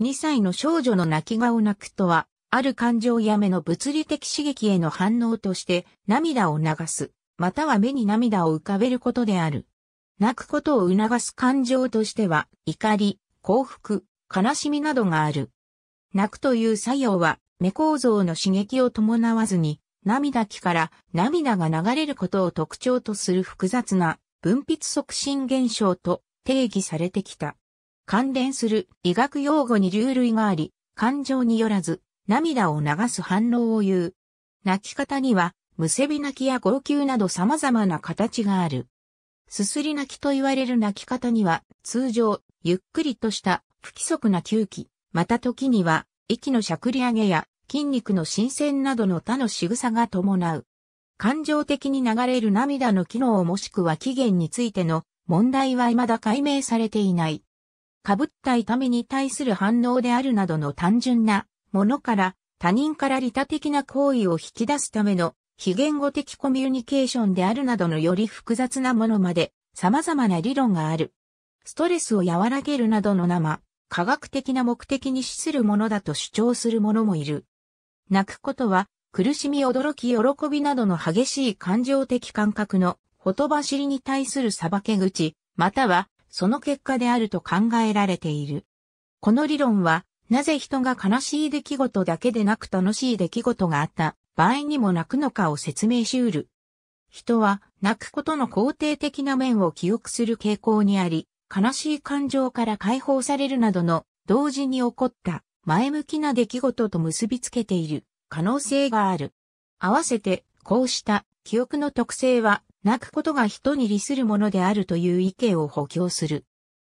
2歳の少女の泣き顔泣くとは、ある感情や目の物理的刺激への反応として涙を流す、または目に涙を浮かべることである。泣くことを促す感情としては、怒り、幸福、悲しみなどがある。泣くという作用は、目構造の刺激を伴わずに、涙気から涙が流れることを特徴とする複雑な分泌促進現象と定義されてきた。関連する医学用語に流類があり、感情によらず、涙を流す反応を言う。泣き方には、むせび泣きや号泣など様々な形がある。すすり泣きと言われる泣き方には、通常、ゆっくりとした不規則な吸気、また時には、息のしゃくり上げや筋肉の新鮮などの他の仕草が伴う。感情的に流れる涙の機能もしくは起源についての問題は未だ解明されていない。かぶった痛みに対する反応であるなどの単純なものから他人から利他的な行為を引き出すための非言語的コミュニケーションであるなどのより複雑なものまで様々な理論がある。ストレスを和らげるなどの生、科学的な目的に資するものだと主張する者もいる。泣くことは苦しみ驚き喜びなどの激しい感情的感覚のほとばしりに対する裁け口、またはその結果であると考えられている。この理論は、なぜ人が悲しい出来事だけでなく楽しい出来事があった場合にも泣くのかを説明しうる。人は泣くことの肯定的な面を記憶する傾向にあり、悲しい感情から解放されるなどの同時に起こった前向きな出来事と結びつけている可能性がある。合わせてこうした記憶の特性は泣くことが人に利するものであるという意見を補強する。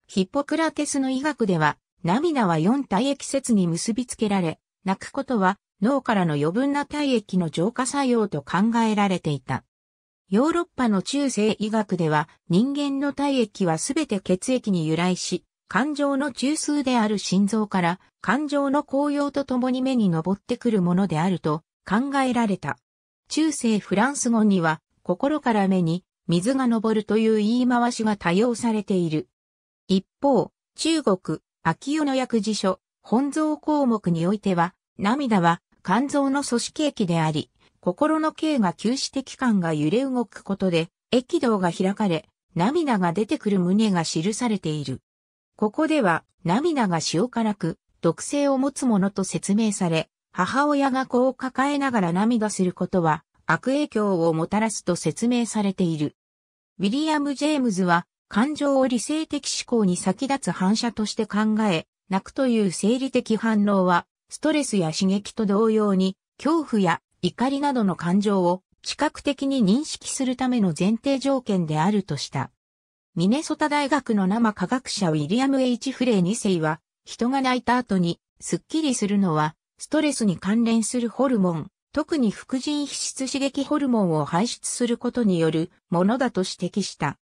ヒポクラテスの医学では、涙は四体液説に結びつけられ、泣くことは脳からの余分な体液の浄化作用と考えられていた。ヨーロッパの中世医学では人間の体液はすべて血液に由来し、感情の中枢である心臓から感情の高揚とともに目に昇ってくるものであると考えられた。中世フランス語には心から目に水が昇るという言い回しが多用されている。一方、中国、秋代の薬事書、本草項目においては、涙は肝臓の組織液であり、心の経が休止的感が揺れ動くことで、液道が開かれ、涙が出てくる旨が記されている。ここでは、涙が塩辛く、毒性を持つものと説明され、母親が子を抱えながら涙することは、悪影響をもたらすと説明されている。ウィリアム・ジェームズは、感情を理性的思考に先立つ反射として考え、泣くという生理的反応は、ストレスや刺激と同様に、恐怖や怒りなどの感情を視覚的に認識するための前提条件であるとした。ミネソタ大学の生科学者ウィリアム・ H・ フレイ2世は、人が泣いた後に、スッキリするのは、ストレスに関連するホルモン、特に副腎皮質刺激ホルモンを排出することによるものだと指摘した。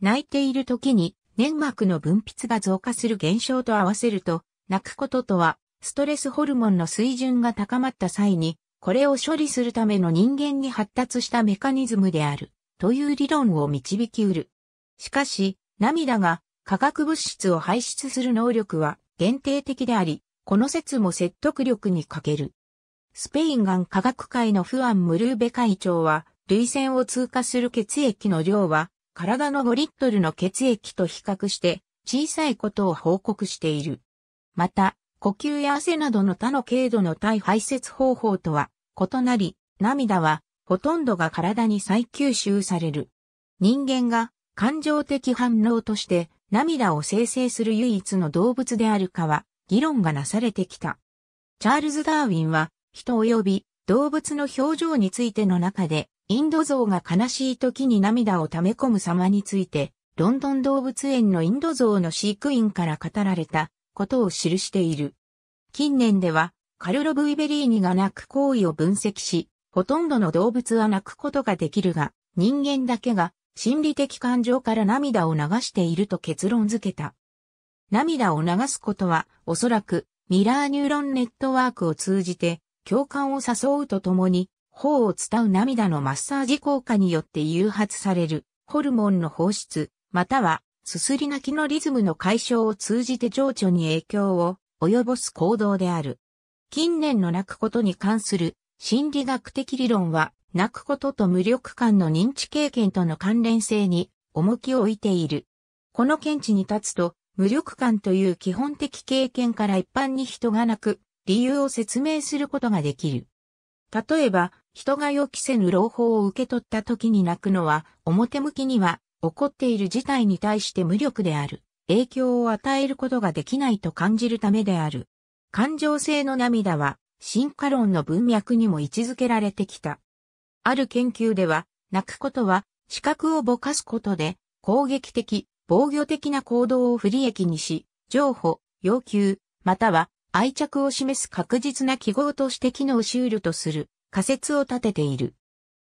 泣いている時に粘膜の分泌が増加する現象と合わせると、泣くこととは、ストレスホルモンの水準が高まった際に、これを処理するための人間に発達したメカニズムである、という理論を導き得る。しかし、涙が化学物質を排出する能力は限定的であり、この説も説得力に欠ける。スペインが科学会のフアン・ムルーベ会長は、涙腺を通過する血液の量は、体の5リットルの血液と比較して小さいことを報告している。また、呼吸や汗などの他の軽度の体排泄方法とは異なり、涙はほとんどが体に再吸収される。人間が感情的反応として涙を生成する唯一の動物であるかは議論がなされてきた。チャールズ・ダーウィンは人及び動物の表情についての中で、インド像が悲しい時に涙を溜め込む様について、ロンドン動物園のインド像の飼育員から語られたことを記している。近年では、カルロ・ブイベリーニが泣く行為を分析し、ほとんどの動物は泣くことができるが、人間だけが心理的感情から涙を流していると結論付けた。涙を流すことは、おそらくミラーニューロンネットワークを通じて共感を誘うとともに、頬を伝う涙のマッサージ効果によって誘発される、ホルモンの放出、または、すすり泣きのリズムの解消を通じて情緒に影響を及ぼす行動である。近年の泣くことに関する心理学的理論は、泣くことと無力感の認知経験との関連性に重きを置いている。この見地に立つと、無力感という基本的経験から一般に人が泣く理由を説明することができる。例えば、人が予期せぬ朗報を受け取った時に泣くのは、表向きには、起こっている事態に対して無力である。影響を与えることができないと感じるためである。感情性の涙は、進化論の文脈にも位置づけられてきた。ある研究では、泣くことは、視覚をぼかすことで、攻撃的、防御的な行動を不利益にし、譲歩、要求、または愛着を示す確実な記号として機能終了とする仮説を立てている。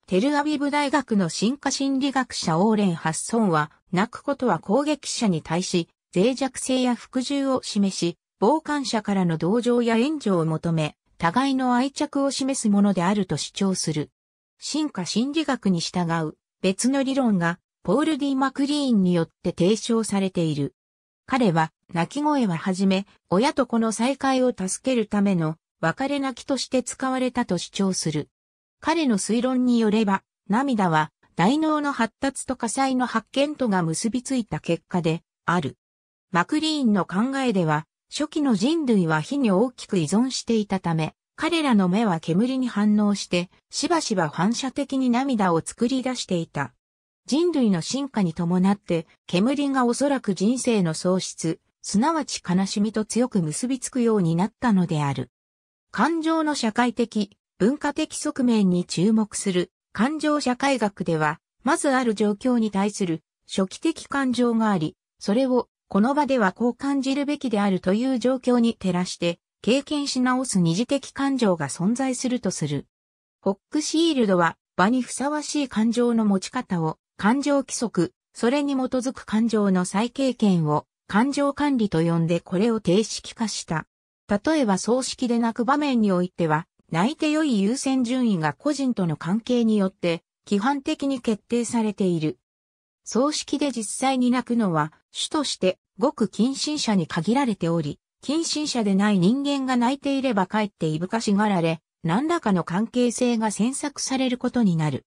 テルアビブ大学の進化心理学者オーレン・ハッソンは、泣くことは攻撃者に対し、脆弱性や服従を示し、傍観者からの同情や援助を求め、互いの愛着を示すものであると主張する。進化心理学に従う別の理論がポール・ディ・マクリーンによって提唱されている。彼は泣き声ははじめ、親と子の再会を助けるための別れ泣きとして使われたと主張する。彼の推論によれば、涙は大脳の発達と火災の発見とが結びついた結果である。マクリーンの考えでは、初期の人類は火に大きく依存していたため、彼らの目は煙に反応して、しばしば反射的に涙を作り出していた。人類の進化に伴って、煙がおそらく人生の喪失、すなわち悲しみと強く結びつくようになったのである。感情の社会的、文化的側面に注目する感情社会学では、まずある状況に対する初期的感情があり、それをこの場ではこう感じるべきであるという状況に照らして、経験し直す二次的感情が存在するとする。ホックシールドは場にふさわしい感情の持ち方を感情規則、それに基づく感情の再経験を感情管理と呼んでこれを定式化した。例えば葬式で泣く場面においては、泣いて良い優先順位が個人との関係によって、規範的に決定されている。葬式で実際に泣くのは、主として、ごく近親者に限られており、近親者でない人間が泣いていればかえっていぶかしがられ、何らかの関係性が詮索されることになる。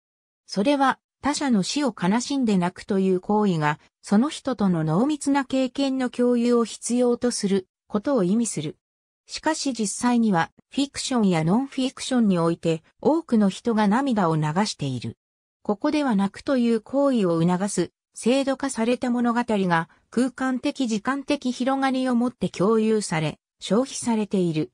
それは他者の死を悲しんで泣くという行為が、その人との濃密な経験の共有を必要とすることを意味する。しかし実際には、フィクションやノンフィクションにおいて、多くの人が涙を流している。ここでは泣くという行為を促す、制度化された物語が、空間的時間的広がりをもって共有され、消費されている。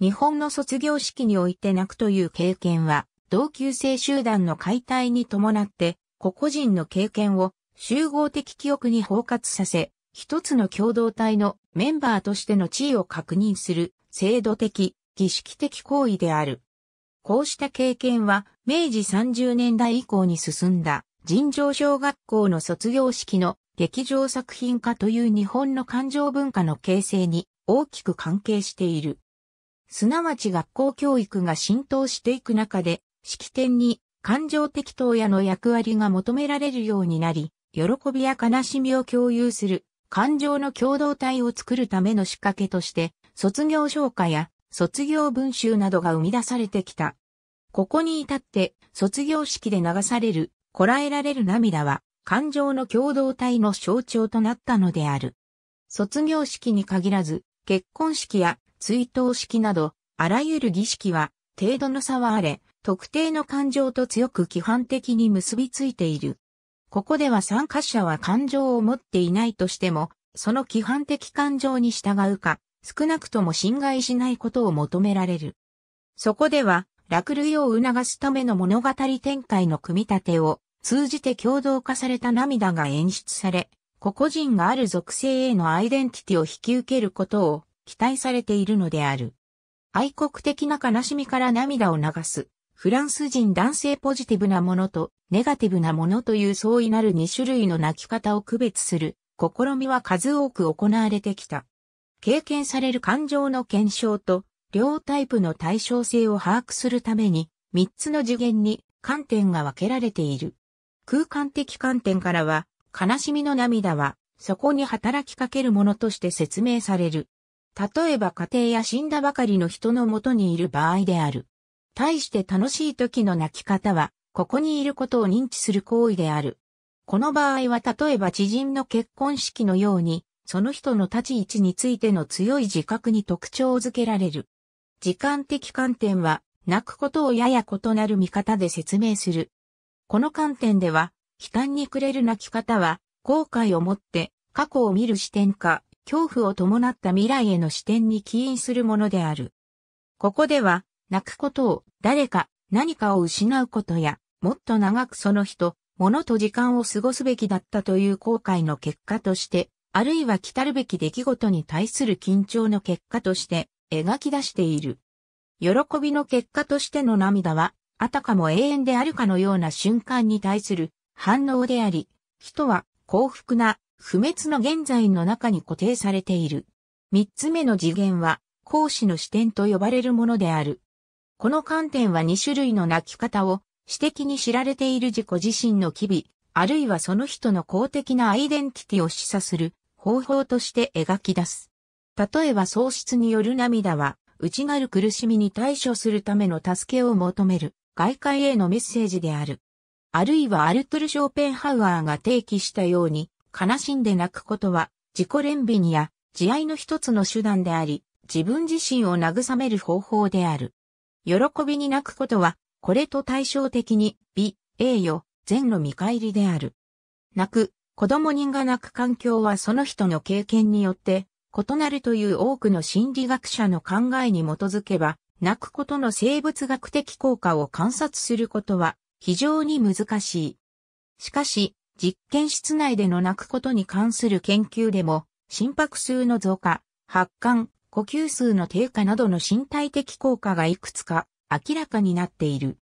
日本の卒業式において泣くという経験は、同級生集団の解体に伴って、個々人の経験を集合的記憶に包括させ、一つの共同体のメンバーとしての地位を確認する制度的、儀式的行為である。こうした経験は明治30年代以降に進んだ尋常小学校の卒業式の劇場作品化という日本の感情文化の形成に大きく関係している。すなわち学校教育が浸透していく中で式典に感情的当夜の役割が求められるようになり、喜びや悲しみを共有する感情の共同体を作るための仕掛けとして、卒業唱歌や卒業文集などが生み出されてきた。ここに至って卒業式で流される、こらえられる涙は感情の共同体の象徴となったのである。卒業式に限らず、結婚式や追悼式など、あらゆる儀式は程度の差はあれ、特定の感情と強く規範的に結びついている。ここでは参加者は感情を持っていないとしても、その規範的感情に従うか、少なくとも侵害しないことを求められる。そこでは、落類を促すための物語展開の組み立てを通じて共同化された涙が演出され、個々人がある属性へのアイデンティティを引き受けることを期待されているのである。愛国的な悲しみから涙を流すフランス人男性ポジティブなものとネガティブなものという相違なる2種類の泣き方を区別する試みは数多く行われてきた。経験される感情の検証と両タイプの対称性を把握するために3つの次元に観点が分けられている。空間的観点からは悲しみの涙はそこに働きかけるものとして説明される。例えば家庭や死んだばかりの人のもとにいる場合である。対して楽しい時の泣き方は、ここにいることを認知する行為である。この場合は例えば知人の結婚式のように、その人の立ち位置についての強い自覚に特徴を付けられる。時間的観点は、泣くことをやや異なる見方で説明する。この観点では、悲観に暮れる泣き方は、後悔をもって、過去を見る視点か、恐怖を伴った未来への視点に起因するものである。ここでは、泣くことを、誰か、何かを失うことや、もっと長くその人、物と時間を過ごすべきだったという後悔の結果として、あるいは来たるべき出来事に対する緊張の結果として描き出している。喜びの結果としての涙は、あたかも永遠であるかのような瞬間に対する反応であり、人は幸福な不滅の現在の中に固定されている。三つ目の次元は、講師の視点と呼ばれるものである。この観点は2種類の泣き方を、私的に知られている自己自身の機微、あるいはその人の公的なアイデンティティを示唆する方法として描き出す。例えば喪失による涙は、内なる苦しみに対処するための助けを求める外界へのメッセージである。あるいはアルトゥル・ショーペンハウアーが提起したように、悲しんで泣くことは自己憐憫や慈愛の一つの手段であり、自分自身を慰める方法である。喜びに泣くことは、これと対照的に、美、栄誉、善の見返りである。泣く、子供人が泣く環境はその人の経験によって、異なるという多くの心理学者の考えに基づけば、泣くことの生物学的効果を観察することは非常に難しい。しかし、実験室内での泣くことに関する研究でも、心拍数の増加、発汗、呼吸数の低下などの身体的効果がいくつか明らかになっている。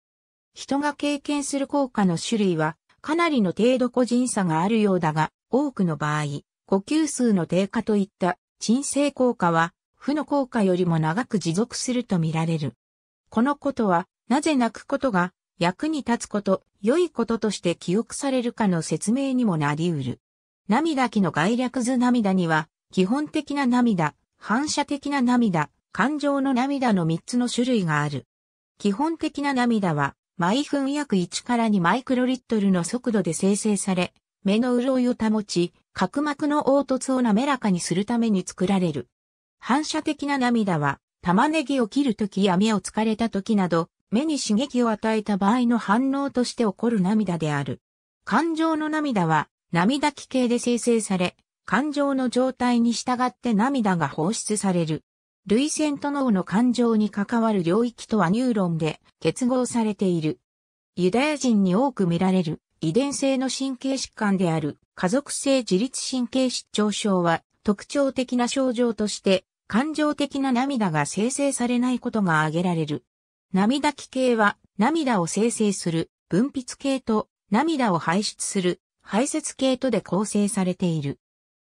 人が経験する効果の種類はかなりの程度個人差があるようだが、多くの場合、呼吸数の低下といった鎮静効果は、負の効果よりも長く持続するとみられる。このことは、なぜ泣くことが役に立つこと、良いこととして記憶されるかの説明にもなり得る。涙期の概略図涙には、基本的な涙、反射的な涙、感情の涙の3つの種類がある。基本的な涙は、毎分約1から2マイクロリットルの速度で生成され、目の潤いを保ち、角膜の凹凸を滑らかにするために作られる。反射的な涙は、玉ねぎを切るときや目を疲れたときなど、目に刺激を与えた場合の反応として起こる涙である。感情の涙は、涙気系で生成され、感情の状態に従って涙が放出される。涙腺と脳の感情に関わる領域とはニューロンで結合されている。ユダヤ人に多く見られる遺伝性の神経疾患である家族性自律神経失調症は特徴的な症状として感情的な涙が生成されないことが挙げられる。涙気系は涙を生成する分泌系と涙を排出する排泄系とで構成されている。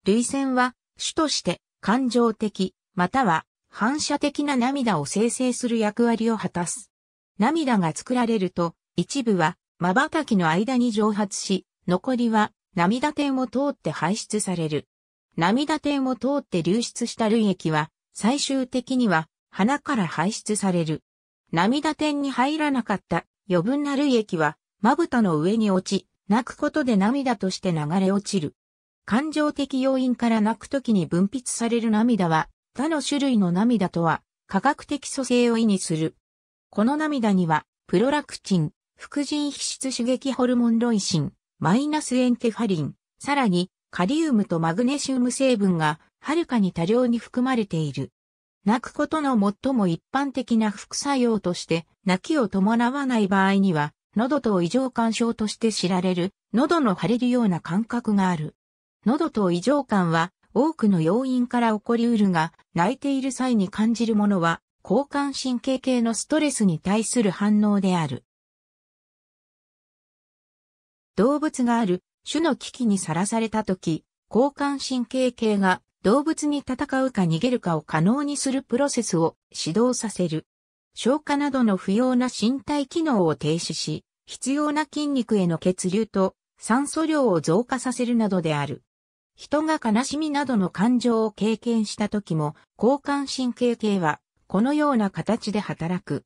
涙腺は主として感情的、または反射的な涙を生成する役割を果たす。涙が作られると、一部は瞬きの間に蒸発し、残りは涙点を通って排出される。涙点を通って流出した涙液は、最終的には鼻から排出される。涙点に入らなかった余分な涙液は、まぶたの上に落ち、泣くことで涙として流れ落ちる。感情的要因から泣く時に分泌される涙は、他の種類の涙とは、科学的蘇生を意味する。この涙には、プロラクチン、副腎皮質刺激ホルモンロイシン、マイナスエンテファリン、さらに、カリウムとマグネシウム成分が、はるかに多量に含まれている。泣くことの最も一般的な副作用として、泣きを伴わない場合には、喉と異常干渉として知られる、喉の腫れるような感覚がある。喉と異常感は多くの要因から起こりうるが、泣いている際に感じるものは、交感神経系のストレスに対する反応である。動物がある種の危機にさらされたとき、交感神経系が動物に戦うか逃げるかを可能にするプロセスを指導させる。消化などの不要な身体機能を停止し、必要な筋肉への血流と酸素量を増加させるなどである。人が悲しみなどの感情を経験した時も、交感神経系は、このような形で働く。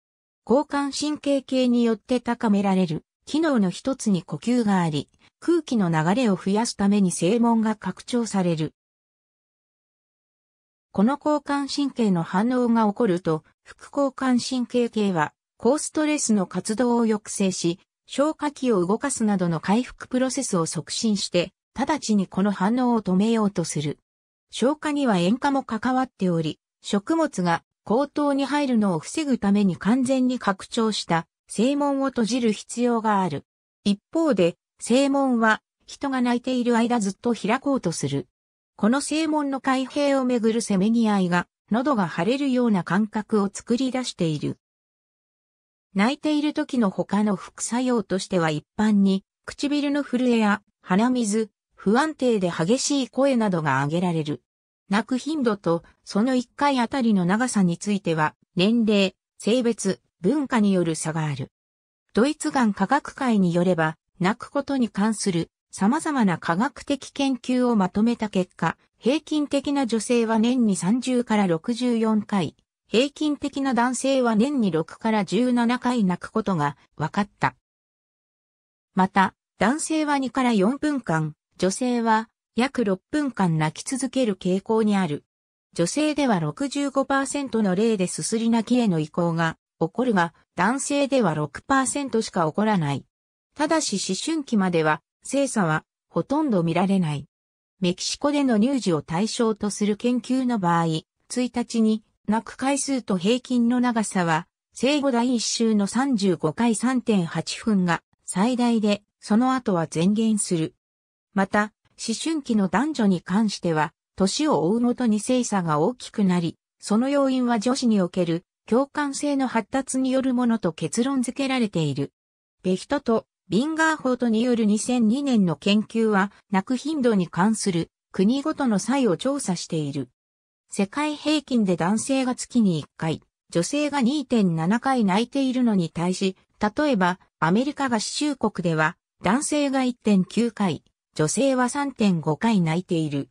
交感神経系によって高められる、機能の一つに呼吸があり、空気の流れを増やすために正門が拡張される。この交感神経の反応が起こると、副交感神経系は、高ストレスの活動を抑制し、消化器を動かすなどの回復プロセスを促進して、直ちにこの反応を止めようとする。消化には塩化も関わっており、食物が口頭に入るのを防ぐために完全に拡張した正門を閉じる必要がある。一方で、正門は人が泣いている間ずっと開こうとする。この正門の開閉をめぐるせめぎ合いが、喉が腫れるような感覚を作り出している。泣いている時の他の副作用としては一般に、唇の震えや鼻水、不安定で激しい声などが挙げられる。泣く頻度とその1回あたりの長さについては、年齢、性別、文化による差がある。ドイツがん科学会によれば、泣くことに関する様々な科学的研究をまとめた結果、平均的な女性は年に30から64回、平均的な男性は年に6から17回泣くことが分かった。また、男性は2から4分間、女性は約6分間泣き続ける傾向にある。女性では65%の例ですすり泣きへの移行が起こるが、男性では6%しか起こらない。ただし思春期までは、精査はほとんど見られない。メキシコでの乳児を対象とする研究の場合、1日に泣く回数と平均の長さは、生後第1週の35回3.8分が最大で、その後は前減する。また、思春期の男女に関しては、年を追うごとに性差が大きくなり、その要因は女子における共感性の発達によるものと結論付けられている。ベヒトとビンガーホートによる2002年の研究は、泣く頻度に関する国ごとの差異を調査している。世界平均で男性が月に1回、女性が2.7回泣いているのに対し、例えばアメリカが合衆国では男性が1.9回、女性は3.5回泣いている。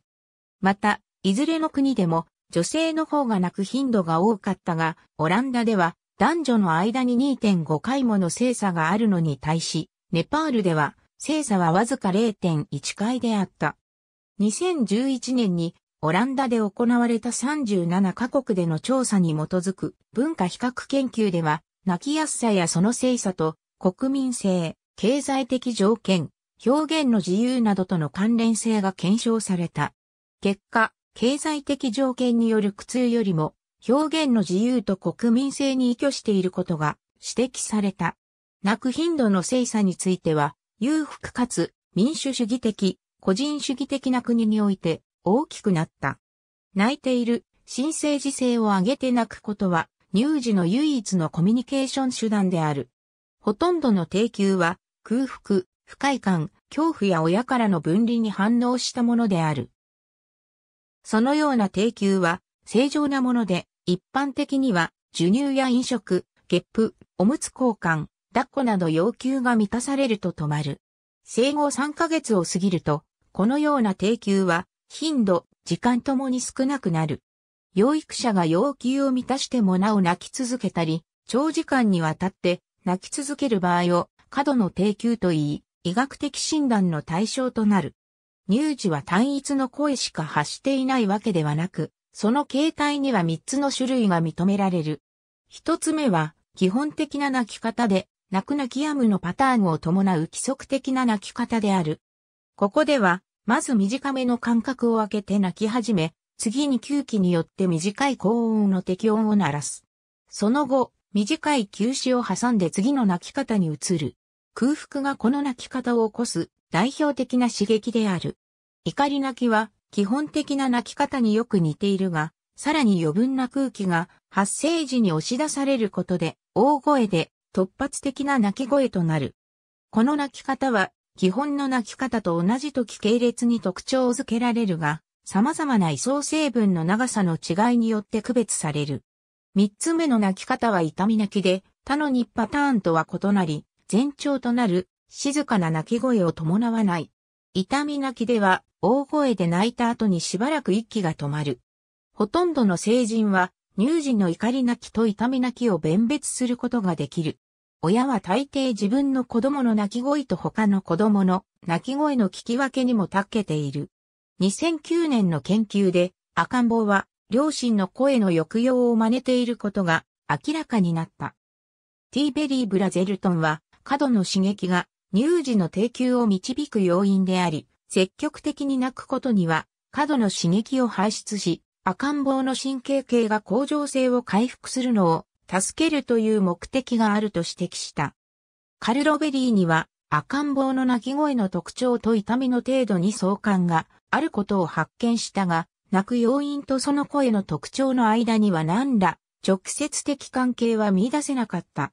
また、いずれの国でも女性の方が泣く頻度が多かったが、オランダでは男女の間に2.5回もの精査があるのに対し、ネパールでは精査はわずか0.1回であった。2011年にオランダで行われた37カ国での調査に基づく文化比較研究では、泣きやすさやその精査と国民性、経済的条件、表現の自由などとの関連性が検証された。結果、経済的条件による苦痛よりも、表現の自由と国民性に依拠していることが指摘された。泣く頻度の精査については、裕福かつ民主主義的、個人主義的な国において大きくなった。泣いている新生児性を上げて泣くことは、乳児の唯一のコミュニケーション手段である。ほとんどの低級は空腹、不快感、恐怖や親からの分離に反応したものである。そのような定級は正常なもので、一般的には授乳や飲食、月譜、おむつ交換、抱っこなど要求が満たされると止まる。生後3ヶ月を過ぎると、このような低級は頻度、時間ともに少なくなる。養育者が要求を満たしてもなお泣き続けたり、長時間にわたって泣き続ける場合を過度の低級と言い、医学的診断の対象となる。乳児は単一の声しか発していないわけではなく、その形態には3つの種類が認められる。1つ目は、基本的な泣き方で、泣く泣きやむのパターンを伴う規則的な泣き方である。ここでは、まず短めの間隔を空けて泣き始め、次に吸気によって短い高音の適音を鳴らす。その後、短い休止を挟んで次の泣き方に移る。空腹がこの泣き方を起こす代表的な刺激である。怒り泣きは基本的な泣き方によく似ているが、さらに余分な空気が発生時に押し出されることで、大声で突発的な泣き声となる。この泣き方は、基本の泣き方と同じ時系列に特徴づけられるが、様々な位相成分の長さの違いによって区別される。三つ目の泣き方は痛み泣きで、他の2パターンとは異なり、前兆となる静かな泣き声を伴わない。痛み泣きでは大声で泣いた後にしばらく息が止まる。ほとんどの成人は乳児の怒り泣きと痛み泣きを弁別することができる。親は大抵自分の子供の泣き声と他の子供の泣き声の聞き分けにも長けている。2009年の研究で赤ん坊は両親の声の抑揚を真似ていることが明らかになった。ティーベリー・ブラゼルトンは過度の刺激が乳児の低級を導く要因であり、積極的に泣くことには過度の刺激を排出し、赤ん坊の神経系が向上性を回復するのを助けるという目的があると指摘した。カルロベリーには赤ん坊の泣き声の特徴と痛みの程度に相関があることを発見したが、泣く要因とその声の特徴の間には何ら直接的関係は見出せなかった。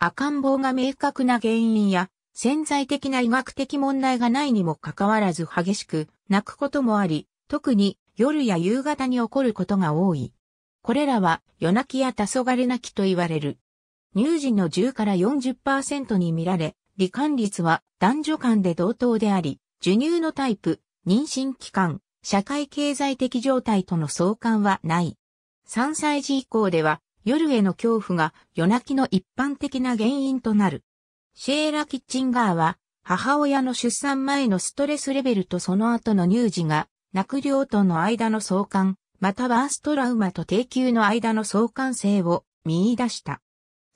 赤ん坊が明確な原因や潜在的な医学的問題がないにもかかわらず激しく泣くこともあり、特に夜や夕方に起こることが多い。これらは夜泣きや黄昏泣きと言われる。乳児の10から40%に見られ、罹患率は男女間で同等であり、授乳のタイプ、妊娠期間、社会経済的状態との相関はない。3歳児以降では夜への恐怖が夜泣きの一般的な原因となる。シェーラ・キッチンガーは、母親の出産前のストレスレベルとその後の乳児が、泣く量との間の相関、またバーストラウマと低級の間の相関性を見出した。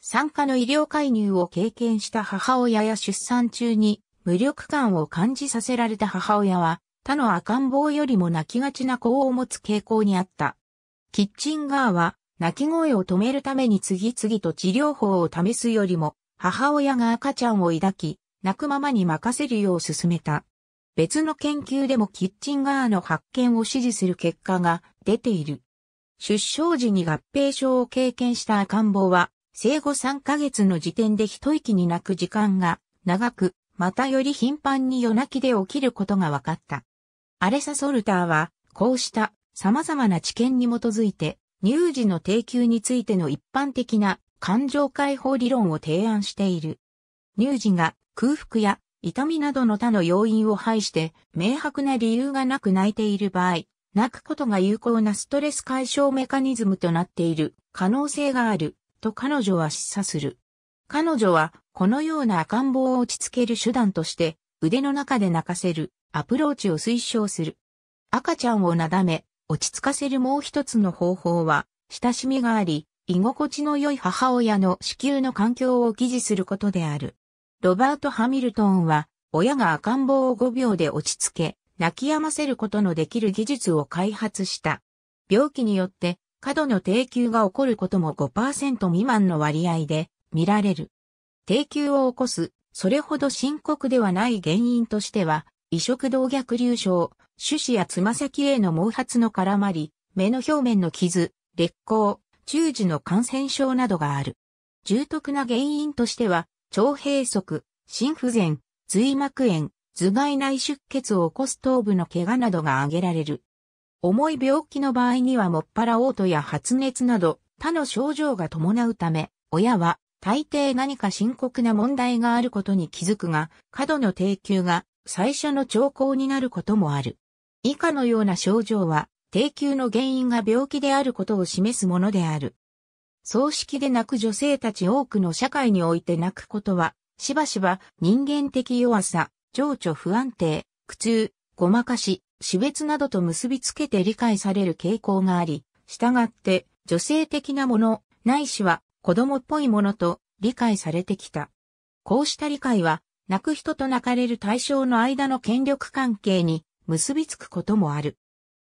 産科の医療介入を経験した母親や出産中に無力感を感じさせられた母親は他の赤ん坊よりも泣きがちな子を持つ傾向にあった。キッチンガーは泣き声を止めるために次々と治療法を試すよりも、母親が赤ちゃんを抱き、泣くままに任せるよう勧めた。別の研究でもキッチン側の発見を支持する結果が出ている。出生時に合併症を経験した赤ん坊は、生後3ヶ月の時点で一息に泣く時間が長く、またより頻繁に夜泣きで起きることが分かった。アレサ・ソルターは、こうした様々な知見に基づいて、乳児の定休についての一般的な感情解放理論を提案している。乳児が空腹や痛みなどの他の要因を排して明白な理由がなく泣いている場合、泣くことが有効なストレス解消メカニズムとなっている可能性があると彼女は示唆する。彼女はこのような赤ん坊を落ち着ける手段として腕の中で泣かせるアプローチを推奨する。赤ちゃんをなだめ、落ち着かせるもう一つの方法は、親しみがあり、居心地の良い母親の子宮の環境を維持することである。ロバート・ハミルトンは、親が赤ん坊を5秒で落ち着け、泣き止ませることのできる技術を開発した。病気によって、過度の低級が起こることも5%未満の割合で見られる。低級を起こす、それほど深刻ではない原因としては、移植動脈瘤症、手指やつま先への毛髪の絡まり、目の表面の傷、劣行、中耳の感染症などがある。重篤な原因としては、腸閉塞、心不全、髄膜炎、頭蓋内出血を起こす頭部の怪我などが挙げられる。重い病気の場合にはもっぱら嘔吐や発熱など他の症状が伴うため、親は大抵何か深刻な問題があることに気づくが、過度の低級が最初の兆候になることもある。以下のような症状は、低級の原因が病気であることを示すものである。葬式で泣く女性たち多くの社会において泣くことは、しばしば人間的弱さ、情緒不安定、苦痛、ごまかし、死別などと結びつけて理解される傾向があり、従って女性的なもの、ないしは子供っぽいものと理解されてきた。こうした理解は、泣く人と泣かれる対象の間の権力関係に結びつくこともある。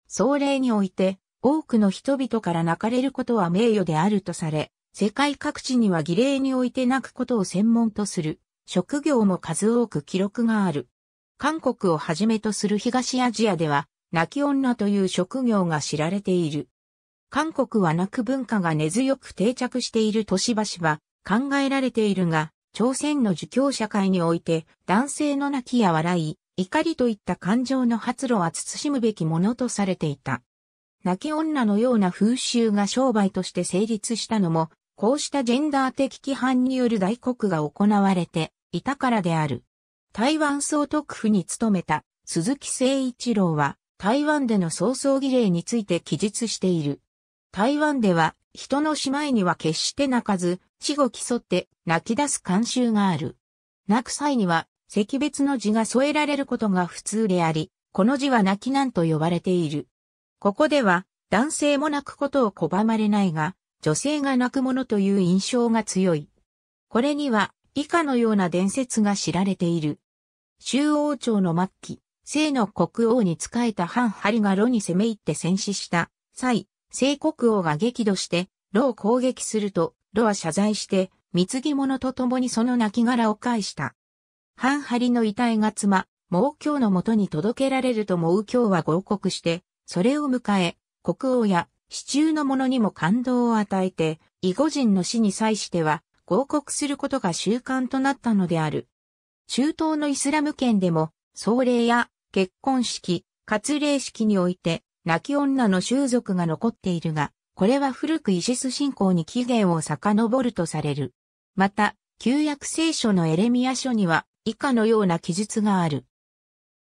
総麗において、多くの人々から泣かれることは名誉であるとされ、世界各地には儀礼において泣くことを専門とする、職業も数多く記録がある。韓国をはじめとする東アジアでは、泣き女という職業が知られている。韓国は泣く文化が根強く定着している年市橋は考えられているが、朝鮮の儒教社会において男性の泣きや笑い、怒りといった感情の発露は慎むべきものとされていた。泣き女のような風習が商売として成立したのも、こうしたジェンダー的規範による大国が行われていたからである。台湾総督府に勤めた鈴木誠一郎は、台湾での早々儀礼について記述している。台湾では、人の姉妹には決して泣かず、死後競って泣き出す慣習がある。泣く際には石別の字が添えられることが普通であり、この字は泣き難と呼ばれている。ここでは、男性も泣くことを拒まれないが、女性が泣くものという印象が強い。これには、以下のような伝説が知られている。周王朝の末期、聖の国王に仕えたハリが炉に攻め入って戦死した際、聖国王が激怒して、炉を攻撃すると、炉は謝罪して、貢ぎ物と共にその亡骸を返した。ハンハリの遺体が妻、毛教のもとに届けられると毛教は合国して、それを迎え、国王や市中の者にも感動を与えて、異語人の死に際しては、合国することが習慣となったのである。中東のイスラム圏でも、葬礼や結婚式、割礼式において、泣き女の習俗が残っているが、これは古くイシス信仰に起源を遡るとされる。また、旧約聖書のエレミア書には、以下のような記述がある。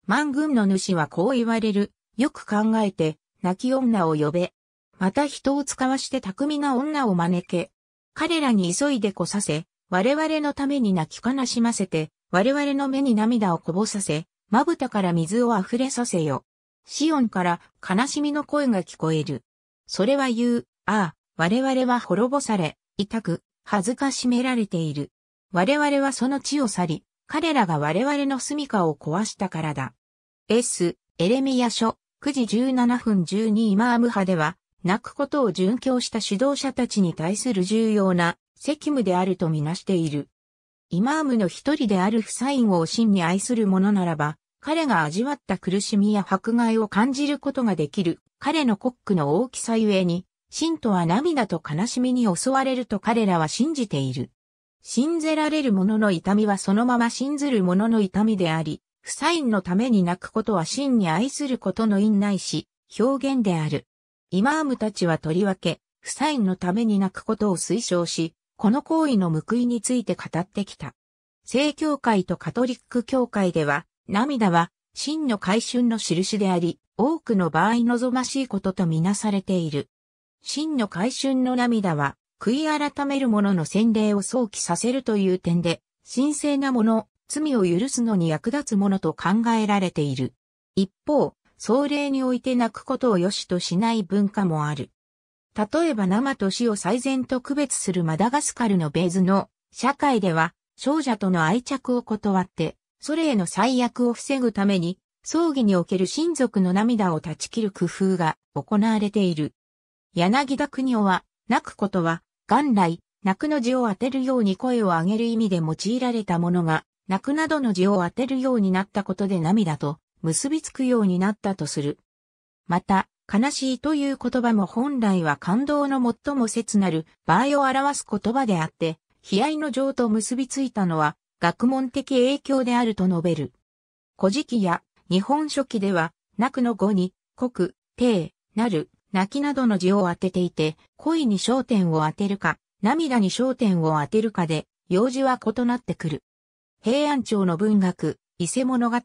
万軍の主はこう言われる。よく考えて、泣き女を呼べ。また人を使わして巧みな女を招け。彼らに急いで来させ、我々のために泣き悲しませて、我々の目に涙をこぼさせ、まぶたから水を溢れさせよ。シオンから悲しみの声が聞こえる。それは言う、ああ、我々は滅ぼされ、痛く、恥ずかしめられている。我々はその地を去り、彼らが我々の住処を壊したからだ。S、エレミヤ書、9時17分12イマーム派では、泣くことを殉教した指導者たちに対する重要な責務であるとみなしている。イマームの一人であるフサインを真に愛する者ならば、彼が味わった苦しみや迫害を感じることができる。彼のコックの大きさゆえに、信徒は涙と悲しみに襲われると彼らは信じている。信ぜられる者の痛みはそのまま信ずる者の痛みであり、不サインのために泣くことは真に愛することの因ないし、表現である。イマームたちはとりわけ、不サインのために泣くことを推奨し、この行為の報いについて語ってきた。正教会とカトリック教会では、涙は真の回春の印であり、多くの場合望ましいこととみなされている。真の回春の涙は、悔い改める者の洗礼を想起させるという点で、神聖な者、罪を許すのに役立つものと考えられている。一方、壮霊において泣くことを良しとしない文化もある。例えば生と死を最善と区別するマダガスカルのベーズの社会では、少女との愛着を断って、それへの最悪を防ぐために、葬儀における親族の涙を断ち切る工夫が行われている。柳田国夫は、泣くことは、元来、泣くの字を当てるように声を上げる意味で用いられたものが、泣くなどの字を当てるようになったことで涙と結びつくようになったとする。また、悲しいという言葉も本来は感動の最も切なる場合を表す言葉であって、悲哀の情と結びついたのは学問的影響であると述べる。古事記や日本書紀では、泣くの語に、国、定、なる、泣きなどの字を当てていて、恋に焦点を当てるか、涙に焦点を当てるかで、用事は異なってくる。平安朝の文学、伊勢物語、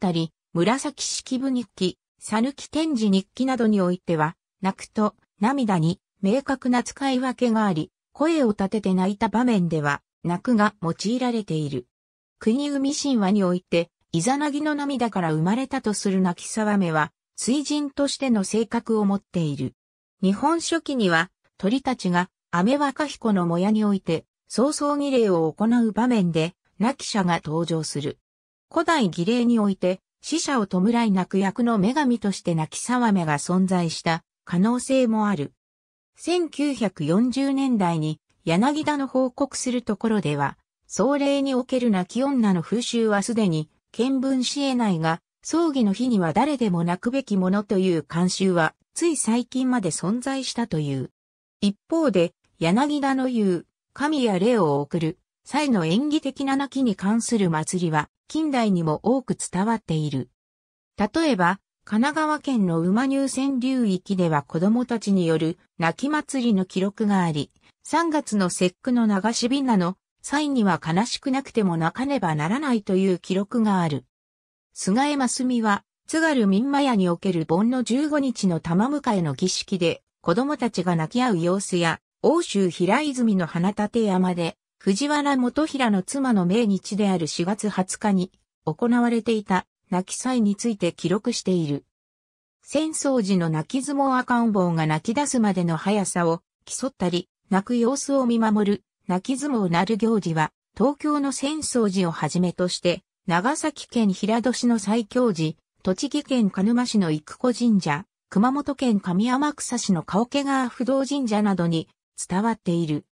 紫式部日記、さぬき天智日記などにおいては、泣くと涙に明確な使い分けがあり、声を立てて泣いた場面では、泣くが用いられている。国海神話において、イザナギの涙から生まれたとする泣き沢めは、水人としての性格を持っている。日本書紀には、鳥たちが、カ若彦のもやにおいて、早々儀礼を行う場面で、亡き者が登場する。古代儀礼において、死者を弔い泣く役の女神として泣き沢目が存在した可能性もある。1940年代に柳田の報告するところでは、壮礼における泣き女の風習はすでに見聞し得ないが、葬儀の日には誰でも泣くべきものという慣習は、つい最近まで存在したという。一方で、柳田の言う、神や霊を送る、際の演技的な泣きに関する祭りは、近代にも多く伝わっている。例えば、神奈川県の馬入川流域では子供たちによる泣き祭りの記録があり、3月の節句の流しびなの際には悲しくなくても泣かねばならないという記録がある。菅江真澄は、津軽民間屋における盆の15日の玉迎えの儀式で、子供たちが泣き合う様子や、欧州平泉の花立山で、藤原元平の妻の命日である4月20日に、行われていた、泣き祭について記録している。戦争時の泣き相撲赤ん坊が泣き出すまでの速さを競ったり、泣く様子を見守る、泣き相撲なる行事は、東京の戦争時をはじめとして、長崎県平戸市の西京寺、栃木県鹿沼市の育子神社、熊本県上天草市の顔毛川不動神社などに伝わっている。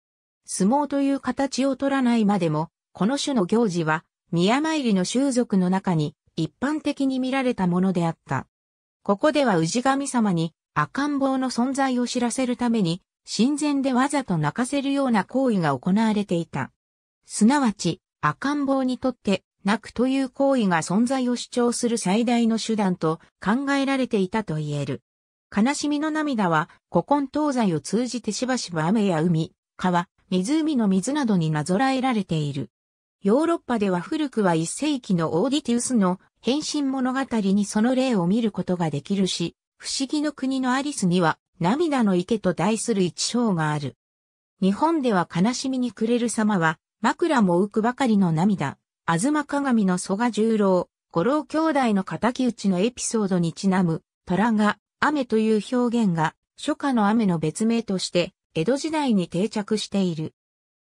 相撲という形を取らないまでも、この種の行事は、宮参りの習俗の中に一般的に見られたものであった。ここでは氏神様に赤ん坊の存在を知らせるために、神前でわざと泣かせるような行為が行われていた。すなわち、赤ん坊にとってなくという行為が存在を主張する最大の手段と考えられていたと言える。悲しみの涙は古今東西を通じてしばしば雨や海、川、湖の水などになぞらえられている。ヨーロッパでは古くは一世紀のオーディティウスの変身物語にその例を見ることができるし、不思議の国のアリスには涙の池と題する一章がある。日本では悲しみに暮れる様は枕も浮くばかりの涙、東鏡の蘇我十郎、五郎兄弟の敵討ちのエピソードにちなむ、虎が、雨という表現が、初夏の雨の別名として、江戸時代に定着している。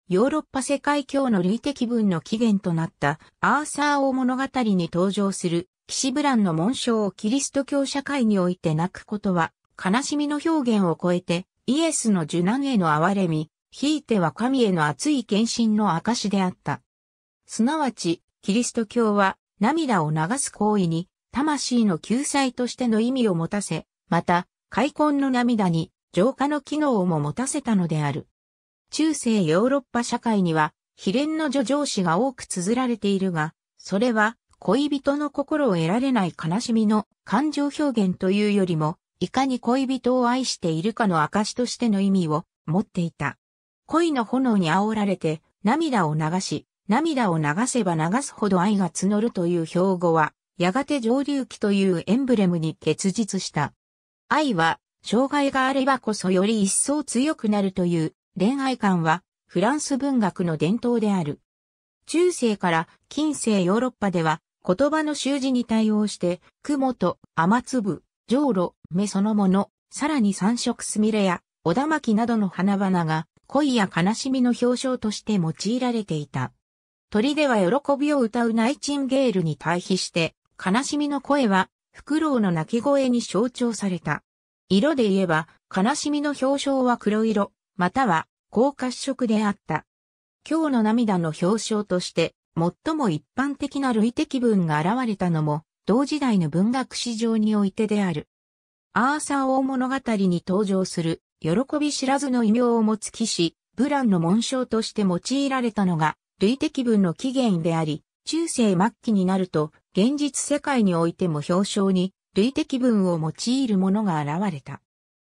ヨーロッパ世界教の類的文の起源となったアーサー王物語に登場する騎士ブランの紋章をキリスト教社会において泣くことは悲しみの表現を超えてイエスの受難への憐れみ、ひいては神への熱い献身の証であった。すなわち、キリスト教は涙を流す行為に魂の救済としての意味を持たせ、また、開墾の涙に浄化の機能をも持たせたのである。中世ヨーロッパ社会には、秘伝の叙情詩が多く綴られているが、それは恋人の心を得られない悲しみの感情表現というよりも、いかに恋人を愛しているかの証としての意味を持っていた。恋の炎に煽られて涙を流し、涙を流せば流すほど愛が募るという標語は、やがて上流期というエンブレムに結実した。愛は、障害があればこそより一層強くなるという恋愛観は、フランス文学の伝統である。中世から近世ヨーロッパでは、言葉の習字に対応して、雲と雨粒、上路、目そのもの、さらに三色すみれや、小玉木などの花々が、恋や悲しみの表彰として用いられていた。鳥では喜びを歌うナイチンゲールに対比して、悲しみの声は、フクロウの鳴き声に象徴された。色で言えば、悲しみの表彰は黒色、または、高褐色であった。今日の涙の表彰として、最も一般的な類的文が現れたのも、同時代の文学史上においてである。アーサー王物語に登場する、喜び知らずの異名を持つ騎士、ブランの紋章として用いられたのが、類的文の起源であり、中世末期になると、現実世界においても表彰に、類的文を用いるものが現れた。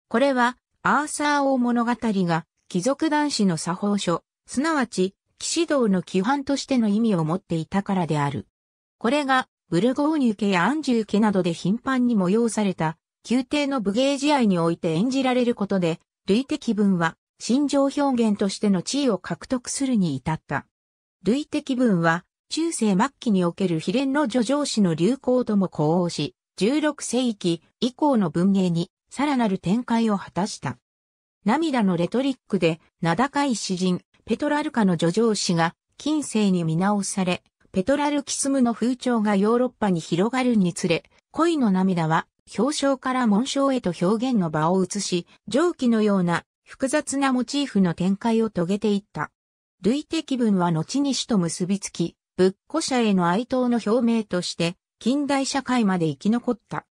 これは、アーサー王物語が、貴族男子の作法書、すなわち、騎士道の規範としての意味を持っていたからである。これが、ブルゴーニュ家やアンジュ家などで頻繁に催された、宮廷の武芸試合において演じられることで、類的文は、心情表現としての地位を獲得するに至った。類的文は、中世末期における秘伝の叙情詩の流行とも呼応し、16世紀以降の文芸に、さらなる展開を果たした。涙のレトリックで、名高い詩人、ペトラルカの叙情詩が、近世に見直され、ペトラルキスムの風潮がヨーロッパに広がるにつれ、恋の涙は表彰から紋章へと表現の場を移し、蒸気のような複雑なモチーフの展開を遂げていった。類的文は後に死と結びつき、仏古者への哀悼の表明として、近代社会まで生き残った。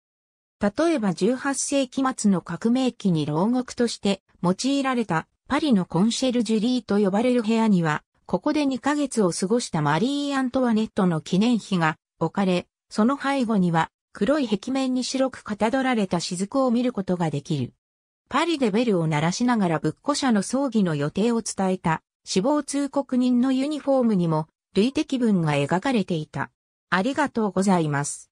例えば18世紀末の革命期に牢獄として用いられたパリのコンシェルジュリーと呼ばれる部屋には、ここで2ヶ月を過ごしたマリー・アントワネットの記念碑が置かれ、その背後には黒い壁面に白くかたどられた雫を見ることができる。パリでベルを鳴らしながら仏古者の葬儀の予定を伝えた死亡通告人のユニフォームにも類的文が描かれていた。ありがとうございます。